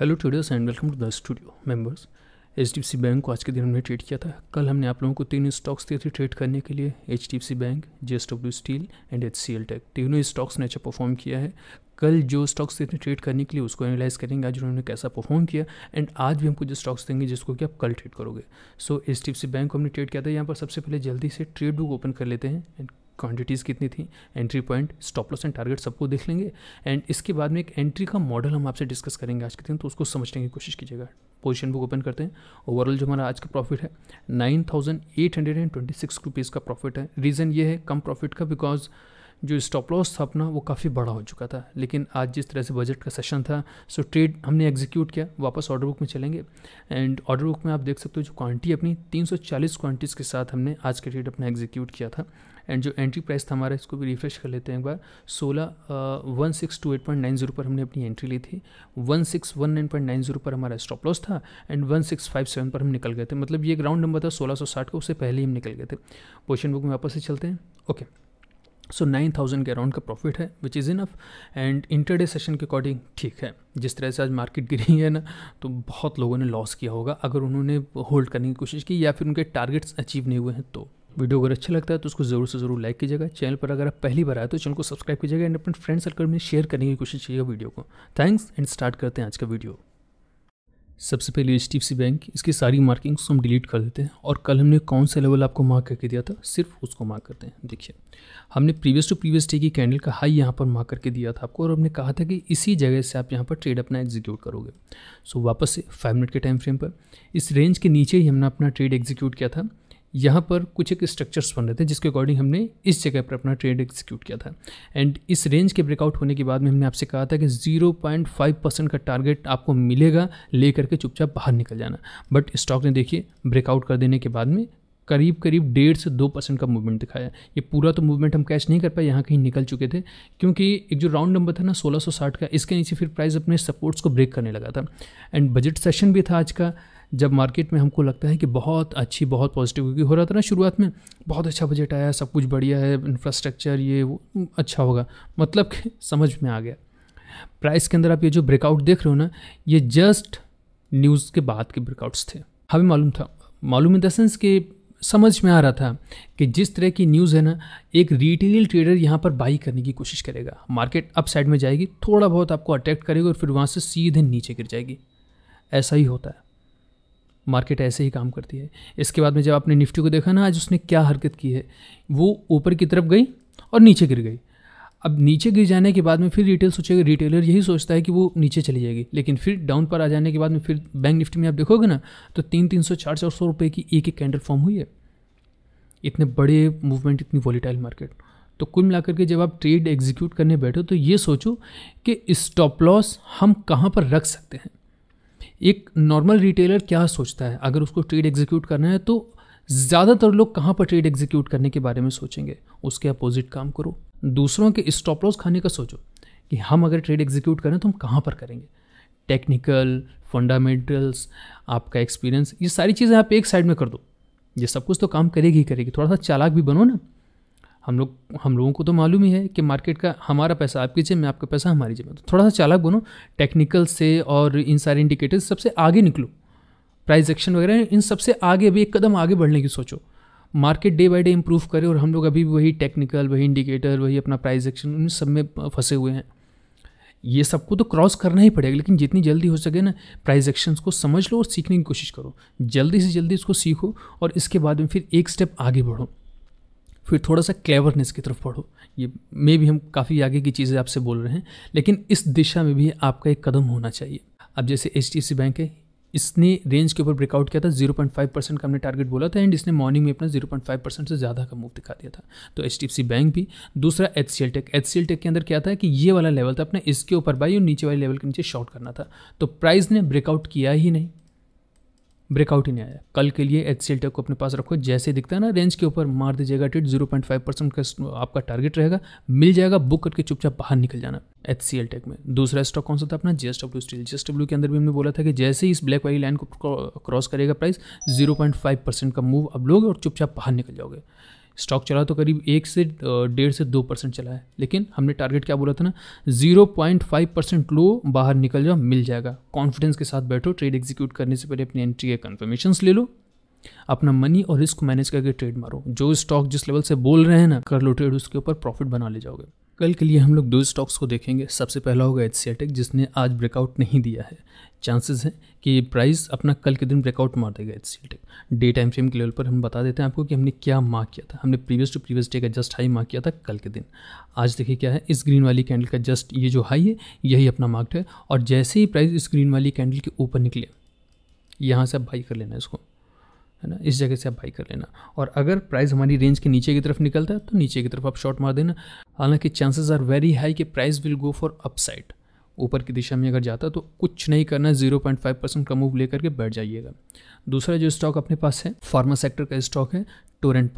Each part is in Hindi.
Hello traders and welcome to the studio members H bank को आज के दिन हमने ट्रेड किया था कल हमने आप लोगों को तीन स्टॉक्स दिए थे ट्रेड करने के लिए H bank J steel and H C L तीनों स्टॉक्स ने अच्छा परफॉर्म किया है कल जो स्टॉक्स दिए थे ट्रेड करने के लिए उसको एनालाइज करेंगे आज उन्होंने कैसा परफॉर्म किया एंड आज भी हमको जो स्टॉक्स देंगे जिसको कि आप कल ट्रेड करोगे सो एच बैंक को हमने ट्रेड किया था यहाँ पर सबसे पहले जल्दी से ट्रेड बुक ओपन कर लेते हैं एंड क्वांटिटीज़ कितनी थी entry point stop loss and target सबको देख लेंगे एंड इसके बाद में एक एंट्री का मॉडल हम आपसे डिस्कस करेंगे आज के दिन तो उसको समझने की कोशिश कीजिएगा पोजीशन बुक ओपन करते हैं ओवरऑल जो हमारा आज का प्रॉफिट है nine thousand eight hundred and twenty six rupees का प्रॉफिट है रीज़न ये है कम प्रॉफिट का बिकॉज जो स्टॉप लॉस था अपना वो काफ़ी बड़ा हो चुका था लेकिन आज जिस तरह से बजट का सेशन था सो ट्रेड हमने एग्जीक्यूट किया वापस ऑर्डर बुक में चलेंगे एंड ऑर्डर बुक में आप देख सकते हो जो क्वांटिटी अपनी 340 क्वांटिटीज़ के साथ हमने आज का ट्रेड अपना एग्जीक्यूट किया था एंड जो एंट्री प्राइस था हमारा इसको भी रिफ्रेश कर लेते हैं एक बार सोलह one six two eight point nine zero पर हमने अपनी एंट्री ली थी one six one nine point nine zero पर हमारा स्टॉप लॉस था and one six five seven पर हम निकल गए थे मतलब ये ग्राउंड नंबर था सोलह सौ साठ का उससे पहले ही हम निकल गए थे पोजिशन बुक में वापस से चलते हैं okay okay. So nine thousand के अराउंड का प्रॉफिट है which is enough and intraday session के अकॉर्डिंग ठीक है जिस तरह से आज मार्केट गिरी है ना तो बहुत लोगों ने लॉस किया होगा अगर उन्होंने होल्ड करने की कोशिश की या फिर उनके टारगेट्स अचीव नहीं हुए हैं तो वीडियो अगर अच्छा लगता है तो उसको ज़रूर से ज़रूर लाइक कीजिएगा चैनल पर अगर आप पहली बार आए तो चैनल को सब्सक्राइब कीजिएगा एंड अपने फ्रेंड सर्कल में शेयर करने की कोशिश कीजिएगा वीडियो को थैंक्स एंड स्टार्ट करते हैं आज का वीडियो सबसे पहले एच डी बैंक इसकी सारी मार्किंग्स हम डिलीट कर देते हैं और कल हमने कौन सा लेवल आपको मार्क करके दिया था सिर्फ उसको मार्क करते हैं देखिए हमने प्रीवियस टू प्रीवियस डे की कैंडल का हाई यहाँ पर मार्क करके दिया था आपको और हमने कहा था कि इसी जगह से आप यहाँ पर ट्रेड अपना एग्जीक्यूट करोगे सो वापस से फाइव मिनट के टाइम फ्रेम पर इस रेंज के नीचे ही हमने अपना ट्रेड एग्जीक्यूट किया था यहाँ पर कुछ एक स्ट्रक्चर्स बन रहे थे जिसके अकॉर्डिंग हमने इस जगह पर अपना ट्रेड एग्जीक्यूट किया था एंड इस रेंज के ब्रेकआउट होने के बाद में हमने आपसे कहा था कि 0.5 परसेंट का टारगेट आपको मिलेगा ले करके चुपचाप बाहर निकल जाना बट स्टॉक ने देखिए ब्रेकआउट कर देने के बाद में करीब करीब डेढ़ से दो परसेंट का मूवमेंट दिखाया ये पूरा तो मूवमेंट हम कैश नहीं कर पाए यहाँ कहीं निकल चुके थे क्योंकि एक जो राउंड नंबर था ना 1660 का इसके नीचे फिर प्राइस अपने सपोर्ट्स को ब्रेक करने लगा था एंड बजट सेशन भी था आज का जब मार्केट में हमको लगता है कि बहुत अच्छी बहुत पॉजिटिव क्योंकि हो रहा था ना शुरुआत में बहुत अच्छा बजट आया सब कुछ बढ़िया है इंफ्रास्ट्रक्चर ये वो अच्छा होगा मतलब समझ में आ गया प्राइस के अंदर आप ये जो ब्रेकआउट देख रहे हो ना ये जस्ट न्यूज़ के बाद के ब्रेकआउट्स थे हमें मालूम था मालूम इन द सेंस कि समझ में आ रहा था कि जिस तरह की न्यूज़ है ना एक रिटेल ट्रेडर यहाँ पर बाई करने की कोशिश करेगा मार्केट अप साइड में जाएगी थोड़ा बहुत आपको अट्रैक्ट करेगा और फिर वहाँ से सीधे नीचे गिर जाएगी ऐसा ही होता है मार्केट ऐसे ही काम करती है इसके बाद में जब आपने निफ्टी को देखा ना आज उसने क्या हरकत की है वो ऊपर की तरफ गई और नीचे गिर गई अब नीचे गिर जाने के बाद में फिर रिटेल सोचेगा रिटेलर यही सोचता है कि वो नीचे चली जाएगी लेकिन फिर डाउन पर आ जाने के बाद में फिर बैंक निफ्टी में आप देखोगे ना तो तीन तीन सौ चार चार सौ रुपये की एक एक कैंडल फॉर्म हुई है इतने बड़े मूवमेंट इतनी वॉलीटाइल मार्केट तो कुल मिलाकर के जब आप ट्रेड एग्जीक्यूट करने बैठो तो ये सोचो कि स्टॉप लॉस हम कहाँ पर रख सकते हैं एक नॉर्मल रिटेलर क्या सोचता है अगर उसको ट्रेड एग्जीक्यूट करना है तो ज़्यादातर लोग कहाँ पर ट्रेड एग्जीक्यूट करने के बारे में सोचेंगे उसके अपोजिट काम करो दूसरों के स्टॉप लॉस खाने का सोचो कि हम अगर ट्रेड एग्जीक्यूट करें तो हम कहाँ पर करेंगे टेक्निकल फंडामेंटल्स आपका एक्सपीरियंस ये सारी चीज़ें आप एक साइड में कर दो ये सब कुछ तो काम करेगी ही करेगी थोड़ा सा चालाक भी बनो ना हम लोग हम लोगों को तो मालूम ही है कि मार्केट का हमारा पैसा आपकी जेब में आपका पैसा हमारी जेब में तो थोड़ा सा चालाक बनो टेक्निकल से और इन सारे इंडिकेटर्स सबसे आगे निकलो प्राइस एक्शन वगैरह इन सबसे आगे भी एक कदम आगे बढ़ने की सोचो market day by day improve करे और हम लोग अभी वही टेक्निकल वही इंडिकेटर वही अपना प्राइस एक्शन उन सब में फंसे हुए हैं ये सबको तो क्रॉस करना ही पड़ेगा लेकिन जितनी जल्दी हो सके ना प्राइस एक्शंस को समझ लो और सीखने की कोशिश करो जल्दी से जल्दी इसको सीखो और इसके बाद में फिर एक स्टेप आगे बढ़ो फिर थोड़ा सा क्लेवरनेस की तरफ बढ़ो ये मे भी हम काफ़ी आगे की चीज़ें आपसे बोल रहे हैं लेकिन इस दिशा में भी आपका एक कदम होना चाहिए अब जैसे एच बैंक है इसने रेंज के ऊपर ब्रेकआउट किया था 0.5 परसेंट का हमने टारगेट बोला था एंड इसने मॉर्निंग में अपना 0.5 परसेंट से ज़्यादा का मूव दिखा दिया था तो एच बैंक भी दूसरा H C L tech H C L tech के अंदर क्या था कि ये वाला लेवल था अपने इसके ऊपर बाई और नीचे वाले लेवल के नीचे शॉर्ट करना था तो प्राइस ने ब्रेकआउट किया ही नहीं ब्रेकआउट ही नहीं आया कल के लिए एच टेक को अपने पास रखो जैसे दिखता है ना रेंज के ऊपर मार दीजिएगा trade zero point five percent का आपका टारगेट रहेगा मिल जाएगा बुक करके चुपचाप बाहर निकल जाना एच सी एल टेक में दूसरा स्टॉक कौन सा था अपना जीएसडब्ल्यू स्टील जीएसडब्ल्यू के अंदर भी हमने बोला था कि जैसे ही इस ब्लैक वाली लाइन को क्रॉस करेगा price zero point five percent का मूव अब लोगे और चुपचाप बाहर निकल जाओगे स्टॉक चला तो करीब एक से डेढ़ से दो परसेंट चला है लेकिन हमने टारगेट क्या बोला था ना जीरो पॉइंट फाइव परसेंट लो बाहर निकल जाओ मिल जाएगा कॉन्फिडेंस के साथ बैठो ट्रेड एग्जीक्यूट करने से पहले अपनी एंट्री के कन्फर्मेशन ले लो अपना मनी और रिस्क मैनेज करके ट्रेड मारो जो स्टॉक जिस लेवल से बोल रहे हैं ना कर लो ट्रेड उसके ऊपर प्रॉफिट बना ले जाओगे कल के लिए हम लोग दो स्टॉक्स को देखेंगे सबसे पहला होगा एच टेक जिसने आज ब्रेकआउट नहीं दिया है चांसेस हैं कि प्राइस अपना कल के दिन ब्रेकआउट मार देगा H tech day time frame के लेवल पर हम बता देते हैं आपको कि हमने क्या मार्क किया था हमने प्रीवियस टू प्रीवियस डे का जस्ट हाई मार्क किया था कल के दिन आज देखिए क्या है इस ग्रीन वाली कैंडल का जस्ट ये जो हाई है यही अपना मार्क्ड है और जैसे ही प्राइस इस ग्रीन वाली कैंडल के ऊपर निकले यहाँ से आप बाई कर लेना इसको है ना इस जगह से आप बाई कर लेना और अगर प्राइस हमारी रेंज के नीचे की तरफ निकलता है तो नीचे की तरफ आप शॉर्ट मार देना हालांकि चांसेस आर वेरी हाई कि price will go for upside ऊपर की दिशा में अगर जाता तो कुछ नहीं करना जीरो पॉइंट फाइव परसेंट का मूव लेकर के बैठ जाइएगा दूसरा जो स्टॉक अपने पास है फार्मा सेक्टर का स्टॉक है टोरेंट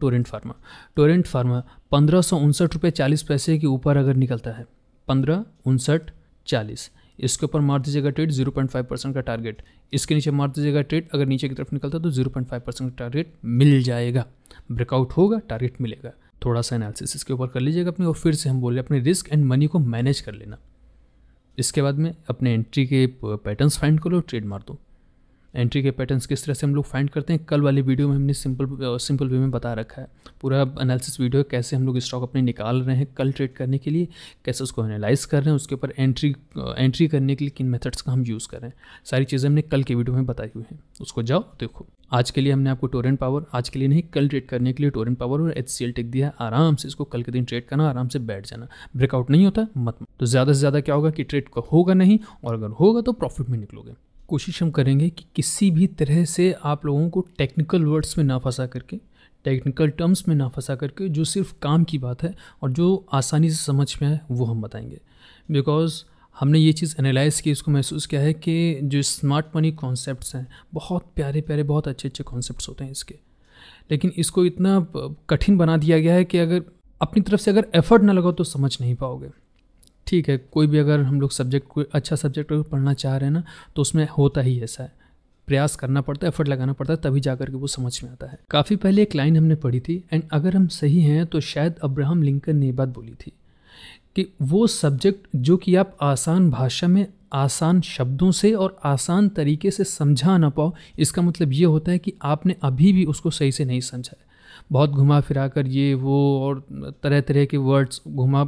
टोरेंट फार्मा टोरेंट फार्मा पंद्रह सौ उनसठ रुपये चालीस पैसे के ऊपर अगर निकलता है पंद्रह उनसठ चालीस इसके ऊपर मार दीजिएगा trade zero point five percent का टारगेट इसके नीचे मार दीजिएगा ट्रेड अगर नीचे की तरफ निकलता तो जीरो पॉइंट फाइव परसेंट का टारगेट मिल जाएगा ब्रेकआउट होगा टारगेट मिलेगा थोड़ा सा एनालिसिस इसके ऊपर कर लीजिएगा अपनी और फिर से हम बोले अपने रिस्क एंड मनी को मैनेज कर लेना इसके बाद में अपने एंट्री के पैटर्न्स फाइंड करो ट्रेड मार दो एंट्री के पैटर्न्स किस तरह से हम लोग फाइंड करते हैं कल वाली वीडियो में हमने सिंपल सिंपल वे में बता रखा है पूरा एनालिसिस वीडियो है कैसे हम लोग स्टॉक अपने निकाल रहे हैं कल ट्रेड करने के लिए कैसे उसको एनालाइज कर रहे हैं उसके ऊपर एंट्री एंट्री करने के लिए किन मेथड्स का हम यूज़ कर रहे हैं सारी चीज़ें हमने कल के वीडियो में बताई हुई हैं उसको जाओ देखो आज के लिए हमने आपको टोरेंट पावर आज के लिए नहीं कल ट्रेड करने के लिए टोरेंट पावर और एच सी टिक दिया है आराम से इसको कल के दिन ट्रेड करना आराम से बैठ जाना ब्रेकआउट नहीं होता मत तो ज़्यादा से ज़्यादा क्या होगा कि ट्रेड का होगा नहीं और अगर होगा तो प्रॉफिट में निकलोगे कोशिश हम करेंगे कि किसी भी तरह से आप लोगों को टेक्निकल वर्ड्स में ना फंसा करके टेक्निकल टर्म्स में ना फंसा करके जो सिर्फ काम की बात है और जो आसानी से समझ में आए वो हम बताएंगे बिकॉज़ हमने ये चीज़ एनालाइज़ की इसको महसूस किया है कि जो स्मार्ट मनी कॉन्सेप्ट्स हैं बहुत प्यारे प्यारे बहुत अच्छे अच्छे कॉन्सेप्ट्स होते हैं इसके लेकिन इसको इतना कठिन बना दिया गया है कि अगर अपनी तरफ से अगर एफर्ट ना लगाओ तो समझ नहीं पाओगे ठीक है कोई भी अगर हम लोग सब्जेक्ट कोई अच्छा सब्जेक्ट पढ़ना चाह रहे हैं ना तो उसमें होता ही ऐसा है प्रयास करना पड़ता है एफर्ट लगाना पड़ता है तभी जा के वो समझ में आता है काफ़ी पहले एक लाइन हमने पढ़ी थी एंड अगर हम सही हैं तो शायद अब्राहम लिंकन ने बात बोली थी कि वो सब्जेक्ट जो कि आप आसान भाषा में आसान शब्दों से और आसान तरीके से समझा ना पाओ इसका मतलब ये होता है कि आपने अभी भी उसको सही से नहीं समझा बहुत घुमा फिरा कर ये वो और तरह तरह के वर्ड्स घुमा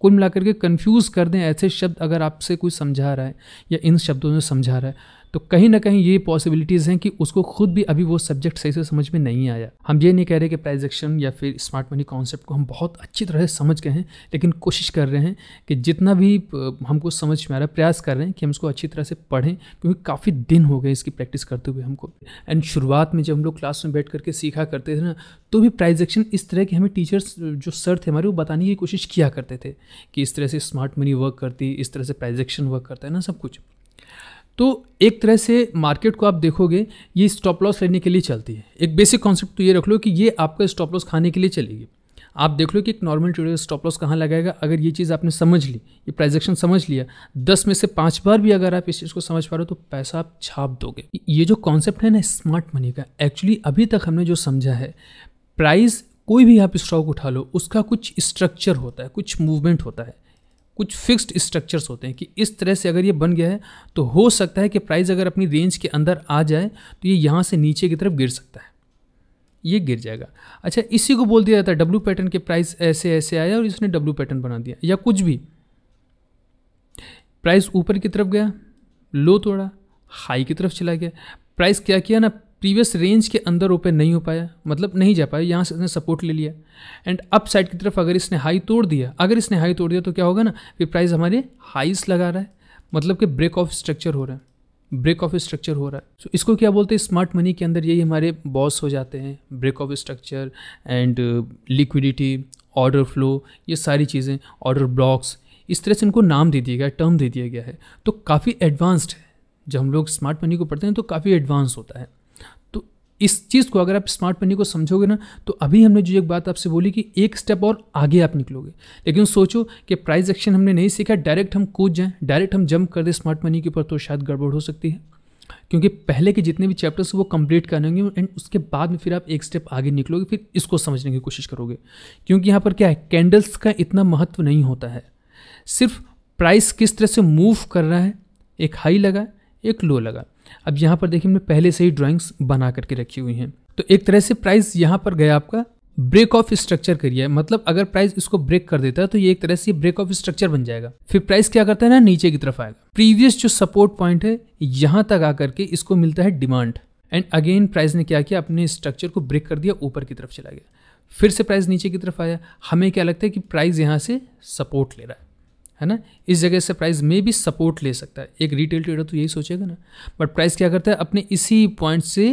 कुल मिला करके कन्फ्यूज़ कर दें ऐसे शब्द अगर आपसे कोई समझा रहा है या इन शब्दों में समझा रहा है तो कहीं ना कहीं ये पॉसिबिलिटीज़ हैं कि उसको खुद भी अभी वो सब्जेक्ट सही से समझ में नहीं आया हम ये नहीं कह रहे कि प्राइज एक्शन या फिर स्मार्ट मनी कॉन्सेप्ट को हम बहुत अच्छी तरह से समझ गए हैं लेकिन कोशिश कर रहे हैं कि जितना भी हमको समझ में आ रहा है प्रयास कर रहे हैं कि हम इसको अच्छी तरह से पढ़ें क्योंकि काफ़ी दिन हो गए इसकी प्रैक्टिस करते हुए हमको एंड शुरुआत में जब हम लोग क्लास में बैठ करके सीखा करते थे ना तो भी प्राइज एक्शन इस तरह के हमें टीचर्स जो सर थे हमारे वो बताने की कोशिश किया करते थे कि इस तरह से स्मार्ट मनी वर्क करती इस तरह से प्राइज एक्शन वर्क करता है ना सब कुछ तो एक तरह से मार्केट को आप देखोगे ये स्टॉप लॉस लेने के लिए चलती है एक बेसिक कॉन्सेप्ट तो ये रख लो कि ये आपका स्टॉप लॉस खाने के लिए चलेगी आप देख लो कि एक नॉर्मल ट्रेडर स्टॉप लॉस कहाँ लगाएगा अगर ये चीज़ आपने समझ ली ये प्राइजेक्शन समझ लिया दस में से पाँच बार भी अगर आप इस चीज़ को समझ पा रहे हो तो पैसा आप छाप दोगे ये जो कॉन्सेप्ट है ना स्मार्ट मनी का एक्चुअली अभी तक हमने जो समझा है प्राइस कोई भी आप स्टॉक उठा लो उसका कुछ स्ट्रक्चर होता है कुछ मूवमेंट होता है कुछ फिक्स्ड स्ट्रक्चर्स होते हैं कि इस तरह से अगर ये बन गया है तो हो सकता है कि प्राइस अगर अपनी रेंज के अंदर आ जाए तो ये यहाँ से नीचे की तरफ गिर सकता है ये गिर जाएगा अच्छा इसी को बोल दिया जाता है डब्ल्यू पैटर्न के प्राइस ऐसे ऐसे आया और इसने डब्ल्यू पैटर्न बना दिया या कुछ भी प्राइस ऊपर की तरफ गया लो तोड़ा हाई की तरफ चला गया प्राइस क्या किया ना प्रीवियस रेंज के अंदर ओपन नहीं हो पाया मतलब नहीं जा पाया यहाँ से इसने सपोर्ट ले लिया एंड अप साइड की तरफ अगर इसने हाई तोड़ दिया अगर इसने हाई तोड़ दिया तो क्या होगा ना फिर प्राइस हमारे हाइस लगा रहा है मतलब कि ब्रेक ऑफ स्ट्रक्चर हो रहा है ब्रेक ऑफ स्ट्रक्चर हो रहा है सो so, इसको क्या बोलते हैं स्मार्ट मनी के अंदर यही हमारे बॉस हो जाते हैं break of structure and liquidity order flow ये सारी चीज़ें ऑर्डर ब्लॉक्स इस तरह से इनको नाम दे दिया गया टर्म दे दिया गया है तो काफ़ी एडवांस्ड है जब हम लोग स्मार्ट मनी को पढ़ते हैं तो काफ़ी एडवांस होता है इस चीज़ को अगर आप स्मार्ट मनी को समझोगे ना तो अभी हमने जो एक बात आपसे बोली कि एक स्टेप और आगे आप निकलोगे लेकिन सोचो कि प्राइस एक्शन हमने नहीं सीखा डायरेक्ट हम कूद जाएँ डायरेक्ट हम जंप कर दें स्मार्ट मनी के ऊपर तो शायद गड़बड़ हो सकती है क्योंकि पहले के जितने भी चैप्टर्स वो कंप्लीट करने होंगे एंड उसके बाद में फिर आप एक स्टेप आगे निकलोगे फिर इसको समझने की कोशिश करोगे क्योंकि यहाँ पर क्या है कैंडल्स का इतना महत्व नहीं होता है सिर्फ प्राइस किस तरह से मूव कर रहा है एक हाई लगा एक लो लगा अब यहाँ पर देखिए मैं पहले से ही ड्राइंग्स बना करके रखी हुई हैं तो एक तरह से प्राइस यहाँ पर गया आपका ब्रेक ऑफ स्ट्रक्चर करिए मतलब अगर प्राइस इसको ब्रेक कर देता है तो ये एक तरह से ब्रेक ऑफ स्ट्रक्चर बन जाएगा फिर प्राइस क्या करता है ना नीचे की तरफ आएगा प्रीवियस जो सपोर्ट पॉइंट है यहाँ तक आकर के इसको मिलता है डिमांड एंड अगेन प्राइस ने क्या किया अपने स्ट्रक्चर को ब्रेक कर दिया ऊपर की तरफ चला गया फिर से प्राइस नीचे की तरफ आया हमें क्या लगता है कि प्राइस यहाँ से सपोर्ट ले रहा है है ना इस जगह से प्राइस में भी सपोर्ट ले सकता है एक रिटेल ट्रेडर तो यही सोचेगा ना बट प्राइस क्या करता है अपने इसी पॉइंट से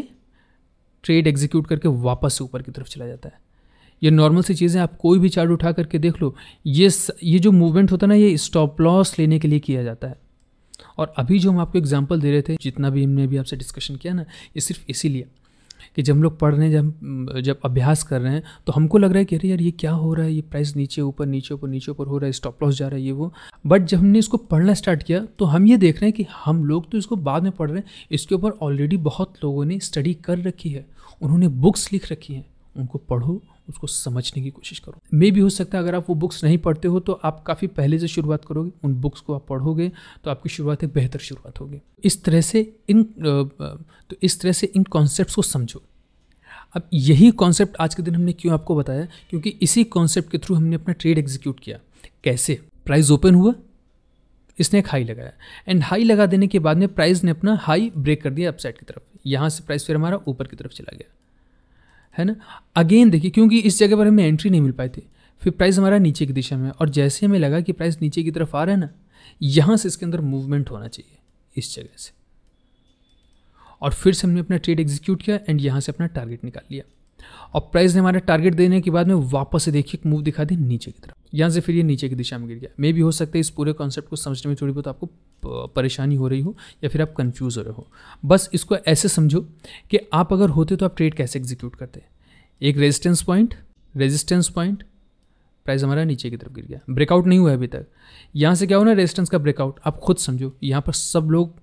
ट्रेड एग्जीक्यूट करके वापस ऊपर की तरफ चला जाता है ये नॉर्मल सी चीज़ें आप कोई भी चार्ट उठा करके देख लो ये स, ये जो मूवमेंट होता है ना ये स्टॉप लॉस लेने के लिए किया जाता है और अभी जो हम आपको एग्जाम्पल दे रहे थे जितना भी हमने अभी आपसे डिस्कशन किया ना ये सिर्फ इसीलिए कि जब हम लोग पढ़ रहे हैं जब जब अभ्यास कर रहे हैं तो हमको लग रहा है कि अरे यार ये क्या हो रहा है ये प्राइस नीचे ऊपर नीचे ऊपर नीचे ऊपर हो रहा है स्टॉप लॉस जा रहा है ये वो बट जब हमने इसको पढ़ना स्टार्ट किया तो हम ये देख रहे हैं कि हम लोग तो इसको बाद में पढ़ रहे हैं इसके ऊपर ऑलरेडी बहुत लोगों ने स्टडी कर रखी है उन्होंने बुक्स लिख रखी हैं उनको पढ़ो उसको समझने की कोशिश करो मे भी हो सकता है अगर आप वो बुक्स नहीं पढ़ते हो तो आप काफ़ी पहले से शुरुआत करोगे उन बुक्स को आप पढ़ोगे तो आपकी शुरुआत एक बेहतर शुरुआत होगी इस तरह से इन तो इस तरह से इन कॉन्सेप्ट को समझो अब यही कॉन्सेप्ट आज के दिन हमने क्यों आपको बताया क्योंकि इसी कॉन्सेप्ट के थ्रू हमने अपना ट्रेड एग्जीक्यूट किया कैसे प्राइस ओपन हुआ इसने एक हाई लगाया एंड हाई लगा देने के बाद में प्राइस ने अपना हाई ब्रेक कर दिया अपसाइड की तरफ यहाँ से प्राइस फिर हमारा ऊपर की तरफ चला गया है ना अगेन देखिए क्योंकि इस जगह पर हमें एंट्री नहीं मिल पाई थी फिर प्राइस हमारा नीचे की दिशा में और जैसे हमें लगा कि प्राइस नीचे की तरफ आ रहा है ना यहाँ से इसके अंदर मूवमेंट होना चाहिए इस जगह से और फिर से हमने अपना ट्रेड एग्जीक्यूट किया एंड यहाँ से अपना टारगेट निकाल लिया और प्राइस ने हमारे टारगेट देने के बाद में वापस से देखिए एक मूव दिखा दी नीचे की तरफ यहाँ से फिर ये नीचे की दिशा में गिर गया मे भी हो सकता है इस पूरे कॉन्सेप्ट को समझने में थोड़ी बहुत आपको परेशानी हो रही हो या फिर आप कंफ्यूज हो रहे हो बस इसको ऐसे समझो कि आप अगर होते तो आप ट्रेड कैसे एग्जीक्यूट करते एक resistance point resistance point price हमारा नीचे की तरफ गिर गया ब्रेकआउट नहीं हुआ अभी तक यहाँ से क्या हो ना रेजिस्टेंस का ब्रेकआउट आप खुद समझो यहाँ पर सब लोग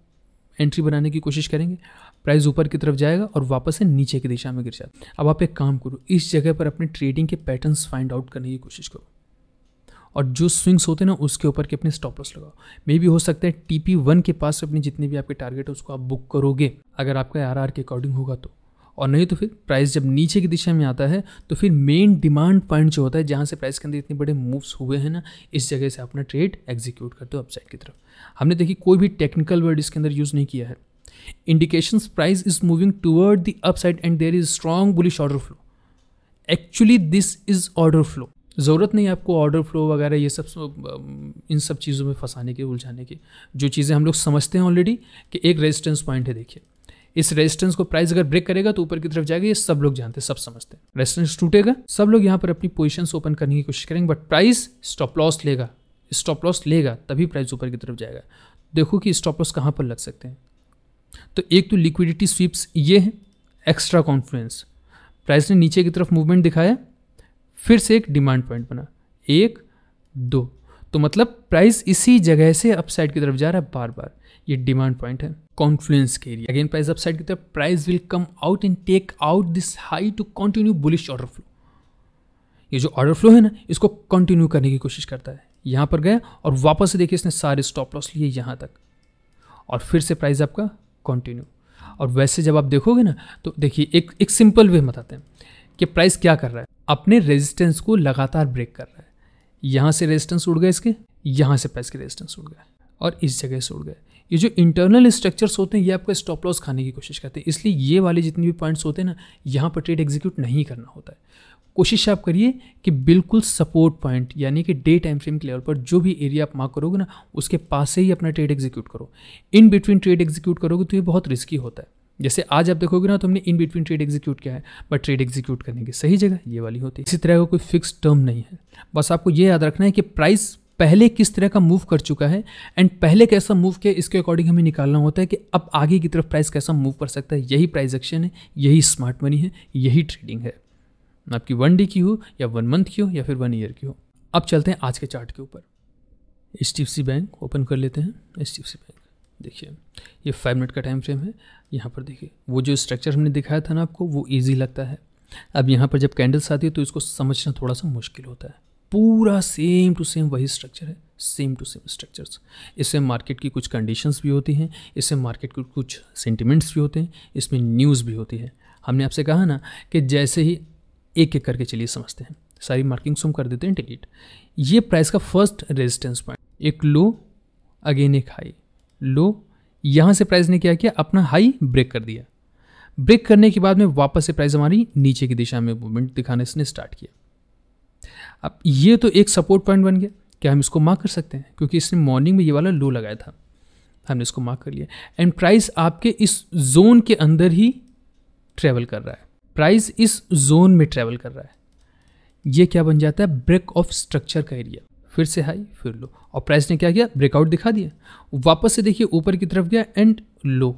एंट्री बनाने की कोशिश करेंगे प्राइस ऊपर की तरफ जाएगा और वापस से नीचे की दिशा में गिर जाए अब आप एक काम करो इस जगह पर अपने ट्रेडिंग के पैटर्न फाइंड आउट करने की कोशिश करो और जो स्विंग्स होते हैं ना उसके ऊपर के अपने स्टॉप लॉस लगाओ मे भी हो सकता है टी पी वन के पास अपने जितने भी आपके टारगेट है उसको आप बुक करोगे अगर आपका आर आर के अकॉर्डिंग होगा तो और नहीं तो फिर प्राइस जब नीचे की दिशा में आता है तो फिर मेन डिमांड पॉइंट जो होता है जहाँ से प्राइस के अंदर इतने बड़े मूव्स हुए हैं ना इस जगह से अपना ट्रेड एग्जीक्यूट करते हो अपसाइड की तरफ हमने देखिए कोई भी टेक्निकल वर्ड इसके अंदर यूज़ नहीं किया है indications is moving toward the up side and there is strong bullish order flow actually this is order flow ज़रूरत नहीं आपको ऑर्डर फ्लो वगैरह ये सब इन सब चीज़ों में फंसाने की उलझाने की जो चीज़ें हम लोग समझते हैं ऑलरेडी कि एक रेजिस्टेंस पॉइंट है देखिए इस रेजिस्टेंस को प्राइस अगर ब्रेक करेगा तो ऊपर की तरफ जाएगा ये सब लोग जानते हैं सब समझते हैं रेजिस्टेंस टूटेगा सब लोग यहाँ पर अपनी पोजिशन ओपन करने की कोशिश करेंगे बट प्राइस स्टॉप लॉस लेगा स्टॉप लॉस लेगा तभी प्राइस ऊपर की तरफ जाएगा देखो कि स्टॉप लॉस कहाँ पर लग सकते हैं तो एक तो लिक्विडिटी स्वीप्स ये है एक्स्ट्रा कॉन्फ्लुएंस प्राइस ने नीचे की तरफ मूवमेंट दिखाया फिर से एक डिमांड पॉइंट बना एक दो तो मतलब प्राइस इसी जगह से अपसाइड की तरफ जा रहा है बार बार ये डिमांड पॉइंट है कॉन्फ्लुएंस के एरिया अगेन प्राइस अपसाइड की तरफ price will come out and take out this high to continue bullish order flow ये जो ऑर्डर फ्लो है ना इसको कंटिन्यू करने की कोशिश करता है यहाँ पर गया और वापस से देखिए इसने सारे स्टॉप लॉस लिए यहाँ तक और फिर से प्राइस आपका कंटिन्यू और वैसे जब आप देखोगे ना तो देखिए एक एक सिंपल वे बताते हैं कि प्राइस क्या कर रहा है अपने रेजिस्टेंस को लगातार ब्रेक कर रहा है यहाँ से रेजिस्टेंस उड़ गए इसके यहाँ से प्राइस के रेजिस्टेंस उड़ गए और इस जगह से उड़ गए ये जो इंटरनल स्ट्रक्चर्स होते हैं ये आपका स्टॉप लॉस खाने की कोशिश करते हैं इसलिए ये वाले जितने भी पॉइंट्स होते हैं ना यहाँ पर ट्रेड एग्जीक्यूट नहीं करना होता है कोशिश आप करिए कि बिल्कुल सपोर्ट पॉइंट यानी कि डे टाइम फ्रेम के लेवल पर जो भी एरिया आप मार्क करोगे ना उसके पास से ही अपना ट्रेड एग्जीक्यूट करो इन बिटवीन ट्रेड एग्जीक्यूट करोगे तो ये बहुत रिस्की होता है जैसे आज आप देखोगे ना तो हमने इन बिटवीन ट्रेड एग्जीक्यूट किया है बट ट्रेड एग्जीक्यूट करने की सही जगह ये वाली होती है इसी तरह का कोई फिक्स टर्म नहीं है बस आपको ये याद रखना है कि प्राइस पहले किस तरह का मूव कर चुका है एंड पहले कैसा मूव किया इसके अकॉर्डिंग हमें निकालना होता है कि अब आगे की तरफ प्राइस कैसा मूव कर सकता है यही प्राइस एक्शन है यही स्मार्ट मनी है यही ट्रेडिंग है आपकी वन डे की हो या वन मंथ की हो या फिर वन ईयर की हो अब चलते हैं आज के चार्ट के ऊपर एच बैंक ओपन कर लेते हैं एच बैंक देखिए ये फाइव मिनट का टाइम फ्रेम है यहाँ पर देखिए वो जो स्ट्रक्चर हमने दिखाया था ना आपको वो ईजी लगता है अब यहाँ पर जब कैंडल्स आती है तो इसको समझना थोड़ा सा मुश्किल होता है पूरा सेम टू सेम वही स्ट्रक्चर है सेम टू सेम स्ट्रक्चर्स इससे मार्केट की कुछ कंडीशंस भी होती हैं इससे मार्केट के कुछ सेंटिमेंट्स भी होते हैं इसमें न्यूज़ भी होती है हमने आपसे कहा ना कि जैसे ही एक एक करके चलिए समझते हैं सारी मार्किंग सुम कर देते हैं डिलीट ये प्राइस का फर्स्ट रेजिस्टेंस पॉइंट एक लो अगेन एक हाई लो यहाँ से प्राइस ने क्या किया अपना हाई ब्रेक कर दिया ब्रेक करने के बाद में वापस से प्राइस हमारी नीचे की दिशा में मूवमेंट दिखाने से स्टार्ट किया अब ये तो एक सपोर्ट पॉइंट बन गया क्या हम इसको मार्क कर सकते हैं क्योंकि इसने मॉर्निंग में ये वाला लो लगाया था हमने इसको मार्क कर लिया एंड प्राइस आपके इस जोन के अंदर ही ट्रेवल कर रहा है प्राइस इस जोन में ट्रेवल कर रहा है ये क्या बन जाता है ब्रेक ऑफ स्ट्रक्चर का एरिया फिर से हाई फिर लो और प्राइस ने क्या किया ब्रेकआउट दिखा दिया वापस से देखिए ऊपर की तरफ गया एंड लो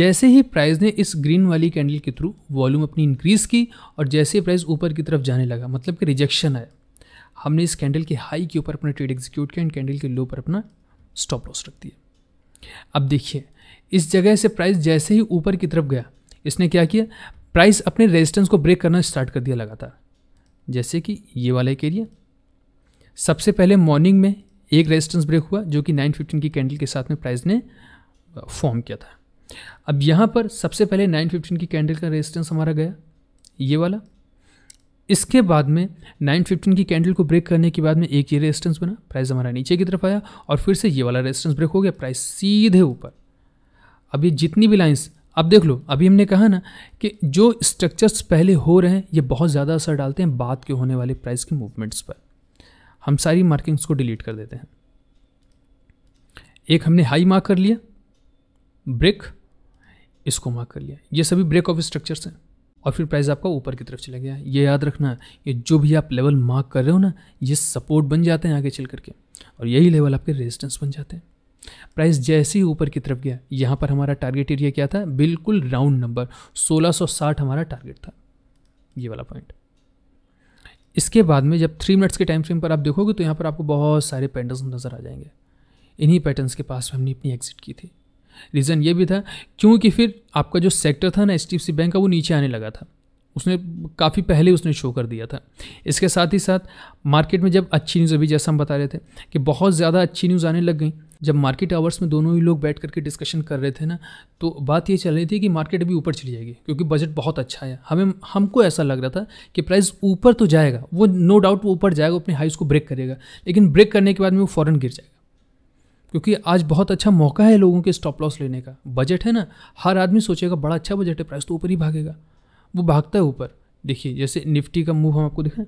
जैसे ही प्राइस ने इस ग्रीन वाली कैंडल के थ्रू वॉल्यूम अपनी इंक्रीज़ की और जैसे ही प्राइस ऊपर की तरफ जाने लगा मतलब कि रिजेक्शन आया हमने इस कैंडल के हाई के ऊपर अपना ट्रेड एग्जीक्यूट किया एंड कैंडल के लो पर अपना स्टॉप लॉस रख दिया अब देखिए इस जगह से प्राइस जैसे ही ऊपर की तरफ गया इसने क्या किया प्राइस अपने रेजिस्टेंस को ब्रेक करना स्टार्ट कर दिया लगातार जैसे कि ये वाला एक एरिया सबसे पहले मॉर्निंग में एक रेजिस्टेंस ब्रेक हुआ जो कि 915 की कैंडल के साथ में प्राइस ने फॉर्म किया था अब यहाँ पर सबसे पहले 915 की कैंडल का रेजिस्टेंस हमारा गया ये वाला इसके बाद में 915 की कैंडल को ब्रेक करने के बाद में एक ये रेजिस्टेंस बना प्राइस हमारा नीचे की तरफ आया और फिर से ये वाला रेजिस्टेंस ब्रेक हो गया प्राइस सीधे ऊपर अब ये जितनी भी लाइंस अब देख लो अभी हमने कहा ना कि जो स्ट्रक्चर्स पहले हो रहे हैं ये बहुत ज़्यादा असर डालते हैं बाद के होने वाले प्राइस के मूवमेंट्स पर हम सारी मार्किंग्स को डिलीट कर देते हैं एक हमने हाई मार्क कर लिया ब्रेक इसको मार्क कर लिया ये सभी ब्रेक ऑफ स्ट्रक्चर्स हैं और फिर प्राइस आपका ऊपर की तरफ चला गया ये याद रखना कि जो भी आप लेवल मार्क कर रहे हो ना ये सपोर्ट बन जाते हैं आगे चल करके और यही लेवल आपके रेजिस्टेंस बन जाते हैं प्राइस जैसे ही ऊपर की तरफ गया यहाँ पर हमारा टारगेट एरिया क्या था बिल्कुल राउंड नंबर 1660 हमारा टारगेट था ये वाला पॉइंट इसके बाद में जब थ्री मिनट्स के टाइम फ्रेम पर आप देखोगे तो यहाँ पर आपको बहुत सारे पैटर्न्स नज़र आ जाएंगे इन्हीं पैटर्न्स के पास हमने अपनी एग्जिट की थी रीज़न ये भी था क्योंकि फिर आपका जो सेक्टर था ना एच बैंक का वो नीचे आने लगा था उसने काफ़ी पहले उसने शो कर दिया था इसके साथ ही साथ मार्केट में जब अच्छी न्यूज़ अभी जैसा हम बता रहे थे कि बहुत ज़्यादा अच्छी न्यूज़ आने लग गई जब मार्केट आवर्स में दोनों ही लोग बैठ करके डिस्कशन कर रहे थे ना तो बात ये चल रही थी कि मार्केट अभी ऊपर चली जाएगी क्योंकि बजट बहुत अच्छा है हमें हमको ऐसा लग रहा था कि प्राइस ऊपर तो जाएगा वो नो डाउट वो ऊपर जाएगा अपने हाइस को ब्रेक करेगा लेकिन ब्रेक करने के बाद में वो फ़ौरन गिर जाएगा क्योंकि आज बहुत अच्छा मौका है लोगों के स्टॉप लॉस लेने का बजट है ना हर आदमी सोचेगा बड़ा अच्छा बजट है प्राइस तो ऊपर ही भागेगा वो भागता है ऊपर देखिए जैसे निफ्टी का मूव हम आपको दिखाएं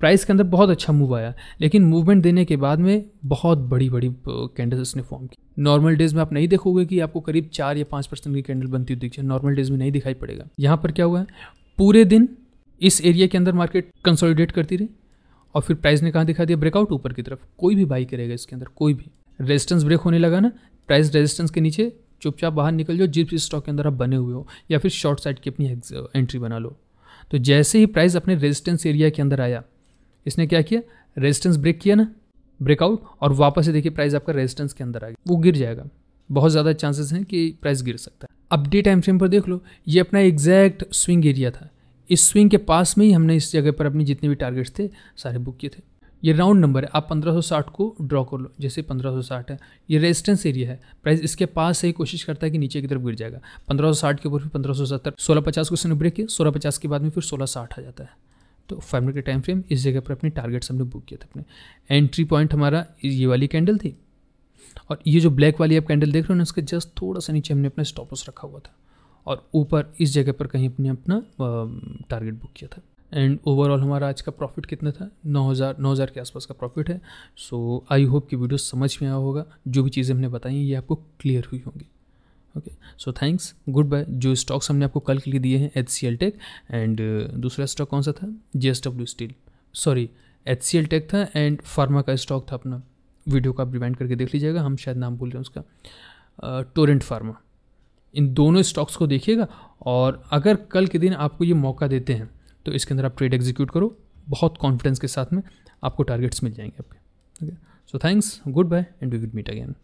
प्राइस के अंदर बहुत अच्छा मूव आया लेकिन मूवमेंट देने के बाद में बहुत बड़ी बड़ी कैंडल्स इसने फॉर्म की नॉर्मल डेज में आप नहीं देखोगे कि आपको करीब चार या पाँच परसेंट की कैंडल बनती हुई दिख जाए नॉर्मल डेज में नहीं दिखाई पड़ेगा यहाँ पर क्या हुआ है पूरे दिन इस एरिया के अंदर मार्केट कंसोलिडेट करती रही और फिर प्राइस ने कहाँ दिखा दिया ब्रेकआउट ऊपर की तरफ कोई भी बाई करेगा इसके अंदर कोई भी रेजिस्टेंस ब्रेक होने लगा ना प्राइस रेजिस्टेंस के नीचे चुपचाप बाहर निकल जाओ जिस स्टॉक के अंदर आप बने हुए हो या फिर शॉर्ट साइड की अपनी एंट्री बना लो तो जैसे ही प्राइस अपने रेजिस्टेंस एरिया के अंदर आया इसने क्या किया रेजिस्टेंस ब्रेक किया ना ब्रेकआउट और वापस से देखिए प्राइस आपका रेजिस्टेंस के अंदर आ गया वो गिर जाएगा बहुत ज़्यादा चांसेस हैं कि प्राइस गिर सकता है अब डे टाइम फ्रेम पर देख लो ये अपना एग्जैक्ट स्विंग एरिया था इस स्विंग के पास में ही हमने इस जगह पर अपनी जितने भी टारगेट्स थे सारे बुक किए थे ये राउंड नंबर है आप 1560 को ड्रॉ कर लो जैसे 1560 है ये रेजिस्टेंस एरिया है प्राइस इसके पास से ही कोशिश करता है कि नीचे की तरफ गिर जाएगा 1560 के ऊपर फिर 1570 1650 को उसने ब्रेक किया 1650 के बाद में फिर 1660 आ जाता है तो फाइव मिनट के टाइम फ्रेम इस जगह पर अपने टारगेट्स हमने बुक किया था अपने एंट्री पॉइंट हमारा ये वाली कैंडल थी और ये जो ब्लैक वाली आप कैंडल देख रहे हो ना उसके जस्ट थोड़ा सा नीचे हमने अपना स्टॉप लॉस रखा हुआ था और ऊपर इस जगह पर कहीं अपने अपना टारगेट बुक किया था एंड ओवरऑल हमारा आज का प्रॉफिट कितना था नौ हज़ार नौ हज़ार के आसपास का प्रॉफिट है सो आई होप कि वीडियो समझ में आया होगा जो भी चीज़ें हमने बताई हैं ये आपको क्लियर हुई होंगी okay so thanks good bye जो स्टॉक्स हमने आपको कल के लिए दिए हैं H C L tech and दूसरा स्टॉक कौन सा था J S W steel sorry H C L tech था एंड फार्मा का स्टॉक था अपना वीडियो का आप रिमाइंड करके देख लीजिएगा हम शायद नाम भूल रहे हैं उसका टोरेंट uh, फार्मा इन दोनों स्टॉक्स को देखिएगा और अगर कल के दिन आपको ये मौका देते हैं तो इसके अंदर आप ट्रेड एग्जीक्यूट करो बहुत कॉन्फिडेंस के साथ में आपको टारगेट्स मिल जाएंगे आपके okay so thanks good bye and we will meet again